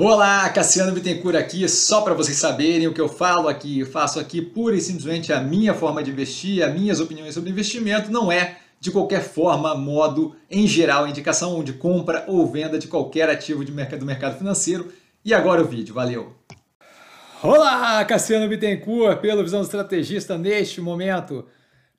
Olá, Cassiano Bittencourt aqui, só para vocês saberem o que eu falo aqui, eu faço aqui pura e simplesmente a minha forma de investir, as minhas opiniões sobre investimento, não é de qualquer forma, modo, em geral, indicação de compra ou venda de qualquer ativo de mercado, do mercado financeiro. E agora o vídeo, valeu! Olá, Cassiano Bittencourt, pelo Visão do Estrategista neste momento,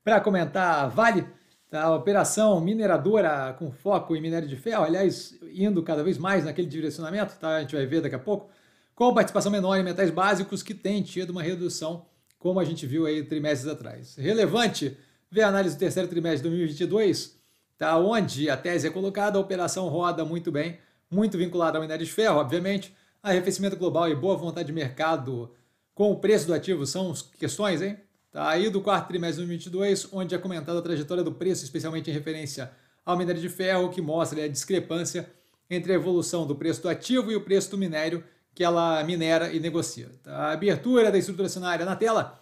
para comentar, vale Tá, a operação mineradora com foco em minério de ferro, aliás, indo cada vez mais naquele direcionamento, tá? a gente vai ver daqui a pouco, com participação menor em metais básicos, que tem tido uma redução, como a gente viu aí trimestres atrás. Relevante ver a análise do terceiro trimestre de 2022, tá? onde a tese é colocada, a operação roda muito bem, muito vinculada ao minério de ferro, obviamente, arrefecimento global e boa vontade de mercado com o preço do ativo são questões, hein? Tá? aí do quarto trimestre de 2022, onde é comentada a trajetória do preço, especialmente em referência ao minério de ferro, que mostra a discrepância entre a evolução do preço do ativo e o preço do minério que ela minera e negocia. Tá? A abertura da estrutura cenária na tela,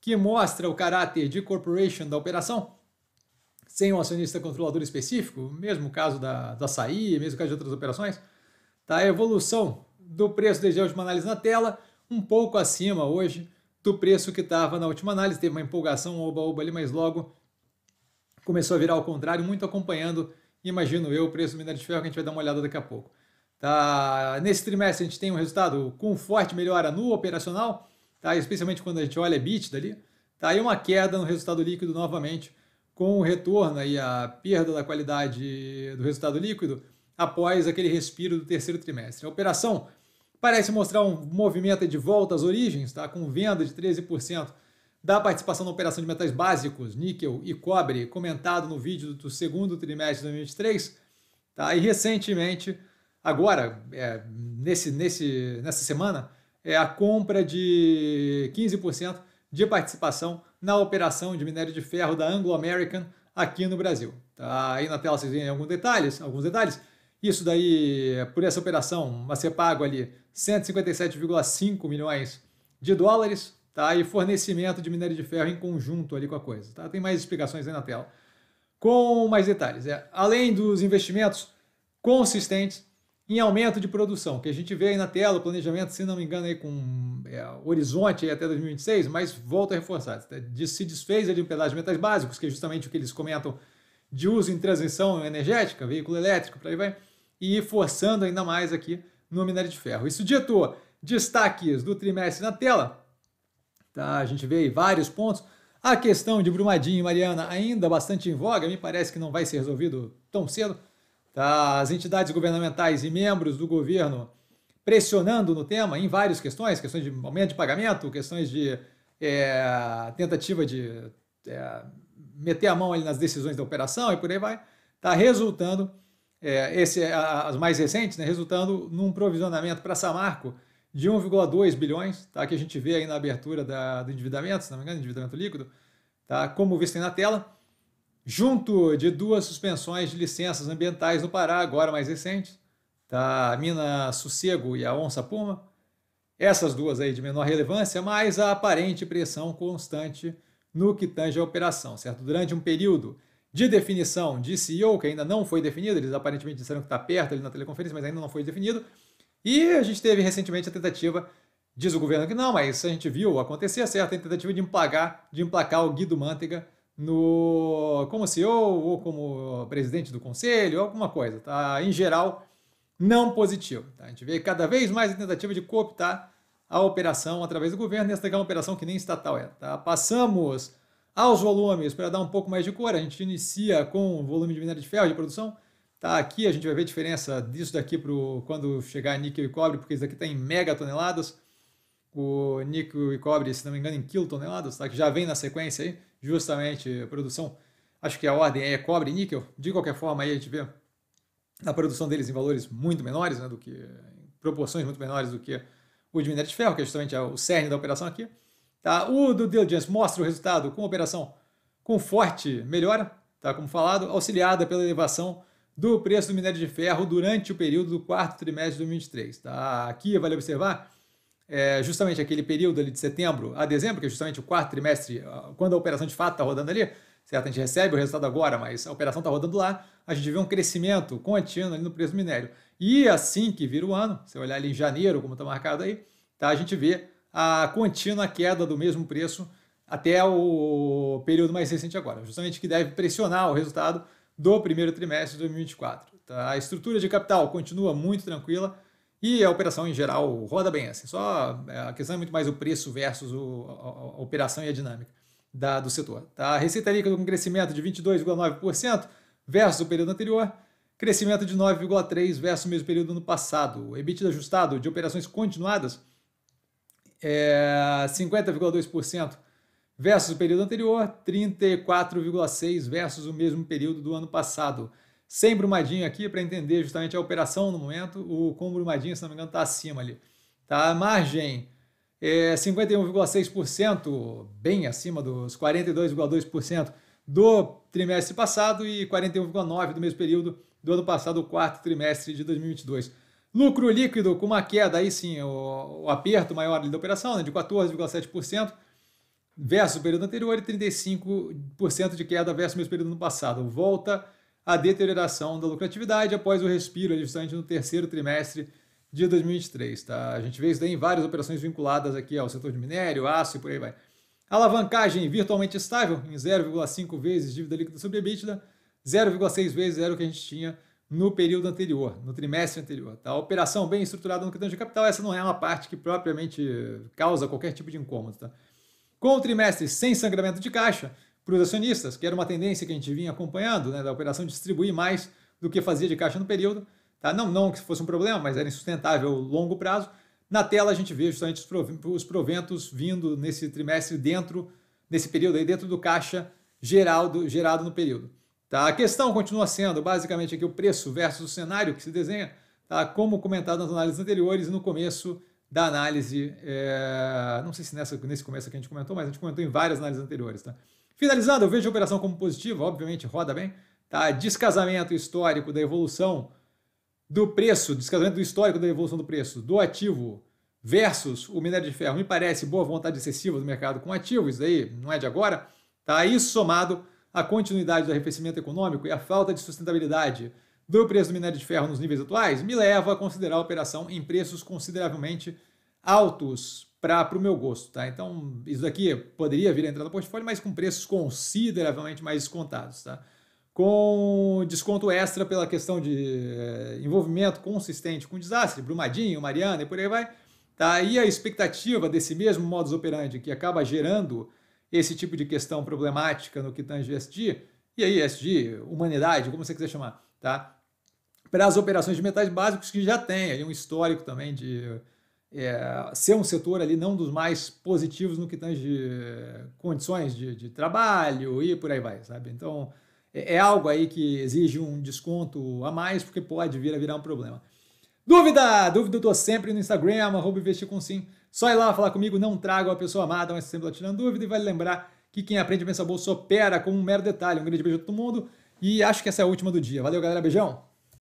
que mostra o caráter de corporation da operação, sem um acionista controlador específico, mesmo caso da, da açaí, mesmo caso de outras operações, tá? a evolução do preço desde a última análise na tela, um pouco acima hoje do preço que estava na última análise. Teve uma empolgação, oba-oba ali, mas logo começou a virar ao contrário, muito acompanhando, imagino eu, o preço do minério de ferro, que a gente vai dar uma olhada daqui a pouco. Tá, nesse trimestre a gente tem um resultado com forte melhora no operacional, tá, especialmente quando a gente olha EBITDA ali, tá, e uma queda no resultado líquido novamente, com o retorno e a perda da qualidade do resultado líquido após aquele respiro do terceiro trimestre. A operação parece mostrar um movimento de volta às origens, tá? com venda de 13% da participação na operação de metais básicos, níquel e cobre, comentado no vídeo do segundo trimestre de 2023. Tá? E recentemente, agora, é, nesse, nesse, nessa semana, é a compra de 15% de participação na operação de minério de ferro da Anglo American aqui no Brasil. Tá? Aí na tela vocês veem alguns detalhes, alguns detalhes. Isso daí, por essa operação, ser pago ali 157,5 milhões de dólares, tá? E fornecimento de minério de ferro em conjunto ali com a coisa, tá? Tem mais explicações aí na tela. Com mais detalhes, é, além dos investimentos consistentes em aumento de produção, que a gente vê aí na tela, o planejamento, se não me engano, aí com é, horizonte até 2026, mas volta a reforçar, tá? de, se desfez ali um pedaço de metais básicos, que é justamente o que eles comentam de uso em transição energética, veículo elétrico, para aí vai, e forçando ainda mais aqui no minério de ferro. Isso dito, destaques do trimestre na tela. Tá, a gente vê aí vários pontos. A questão de Brumadinho e Mariana ainda bastante em voga, me parece que não vai ser resolvido tão cedo. Tá, as entidades governamentais e membros do governo pressionando no tema em várias questões, questões de aumento de pagamento, questões de é, tentativa de é, meter a mão ali nas decisões da operação e por aí vai, está resultando é, esse, é as mais recentes, né, resultando num provisionamento para Samarco de 1,2 bilhões, tá, que a gente vê aí na abertura da, do endividamento, se não me engano, endividamento líquido, tá, como visto aí na tela, junto de duas suspensões de licenças ambientais no Pará, agora mais recentes, tá, a mina Sossego e a Onça Puma, essas duas aí de menor relevância, mas a aparente pressão constante no que tange a operação, certo? Durante um período de definição de CEO, que ainda não foi definido, eles aparentemente disseram que está perto ali na teleconferência, mas ainda não foi definido. E a gente teve recentemente a tentativa, diz o governo que não, mas a gente viu acontecer, certo? A tentativa de emplacar, de emplacar o Guido Mantega no, como CEO ou como presidente do conselho, alguma coisa, tá? Em geral, não positivo. Tá? A gente vê cada vez mais a tentativa de cooptar a operação através do governo, e essa é uma operação que nem estatal é. Tá? Passamos aos volumes para dar um pouco mais de cor. A gente inicia com o volume de minério de ferro de produção. Tá aqui, a gente vai ver a diferença disso daqui para quando chegar níquel e cobre, porque isso daqui está em megatoneladas. O níquel e cobre, se não me engano, em quilotoneladas, tá? que já vem na sequência aí, justamente a produção. Acho que a ordem é cobre e níquel. De qualquer forma, aí a gente vê a produção deles em valores muito menores, né, do que proporções muito menores do que o de minério de ferro, que é justamente o cerne da operação aqui. Tá? O do diligence mostra o resultado com operação com forte melhora, tá? como falado, auxiliada pela elevação do preço do minério de ferro durante o período do quarto trimestre de 2023. Tá? Aqui vale observar é, justamente aquele período ali de setembro a dezembro, que é justamente o quarto trimestre, quando a operação de fato está rodando ali, certo? A gente recebe o resultado agora, mas a operação está rodando lá, a gente vê um crescimento contínuo ali no preço do minério. E assim que vira o ano, você olhar ali em janeiro, como está marcado aí, tá? a gente vê a contínua queda do mesmo preço até o período mais recente agora, justamente que deve pressionar o resultado do primeiro trimestre de 2024. Tá? A estrutura de capital continua muito tranquila e a operação em geral roda bem. Assim, só é, a questão é muito mais o preço versus o, a, a, operação e a dinâmica da, do setor. Tá? A receita líquida com crescimento de 22,9% versus o período anterior, crescimento de 9,3% versus o mesmo período do ano passado. O EBITDA ajustado de operações continuadas é, 50,2% versus o período anterior, 34,6% versus o mesmo período do ano passado. Sem Brumadinho aqui, para entender justamente a operação no momento, o com Brumadinho, se não me engano, está acima ali. Tá? A margem é 51,6%, bem acima dos 42,2% do trimestre passado e 41,9% do mesmo período do ano passado, o quarto trimestre de 2022. Lucro líquido com uma queda, aí sim, o, o aperto maior da operação, né, de 14,7% versus o período anterior e 35% de queda versus o mesmo período no passado. Volta a deterioração da lucratividade após o respiro, justamente no terceiro trimestre de 2023. Tá? A gente vê isso em várias operações vinculadas aqui ao setor de minério, aço e por aí vai. Alavancagem virtualmente estável em 0,5 vezes dívida líquida sobre EBITDA, 0,6 vezes era o que a gente tinha no período anterior, no trimestre anterior. Tá? A operação bem estruturada no critério de capital, essa não é uma parte que propriamente causa qualquer tipo de incômodo. Tá? Com o trimestre sem sangramento de caixa para os acionistas, que era uma tendência que a gente vinha acompanhando, né, da operação distribuir mais do que fazia de caixa no período, tá? não, não que fosse um problema, mas era insustentável a longo prazo. Na tela a gente vê justamente os proventos vindo nesse trimestre dentro, nesse período aí, dentro do caixa do gerado no período. Tá? A questão continua sendo basicamente aqui o preço versus o cenário que se desenha, tá? como comentado nas análises anteriores e no começo da análise, é... não sei se nessa, nesse começo que a gente comentou, mas a gente comentou em várias análises anteriores. Tá? Finalizando, eu vejo a operação como positiva, obviamente roda bem. Tá? Descasamento histórico da evolução do preço, descasamento histórico da evolução do preço do ativo versus o minério de ferro, me parece boa vontade excessiva do mercado com ativo, isso daí não é de agora. Tá? Isso somado a continuidade do arrefecimento econômico e a falta de sustentabilidade do preço do minério de ferro nos níveis atuais me leva a considerar a operação em preços consideravelmente altos para o meu gosto. Tá? Então, isso daqui poderia vir a entrar no portfólio, mas com preços consideravelmente mais descontados. Tá? Com desconto extra pela questão de eh, envolvimento consistente com o desastre, Brumadinho, Mariana e por aí vai. Tá? E a expectativa desse mesmo modus operandi que acaba gerando esse tipo de questão problemática no que tange ESG, e aí ESG, humanidade, como você quiser chamar, tá? Para as operações de metais básicos que já tem ali um histórico também de é, ser um setor ali não dos mais positivos no que tange eh, condições de, de trabalho e por aí vai, sabe? Então, é, é algo aí que exige um desconto a mais, porque pode vir a virar um problema. Dúvida! Dúvida eu tô sempre no Instagram, arroba investir com sim. Só ir lá falar comigo, não trago a pessoa amada, mas sempre tirando dúvida. E vale lembrar que quem aprende a pensar bolso opera com um mero detalhe. Um grande beijo a todo mundo e acho que essa é a última do dia. Valeu, galera. Beijão!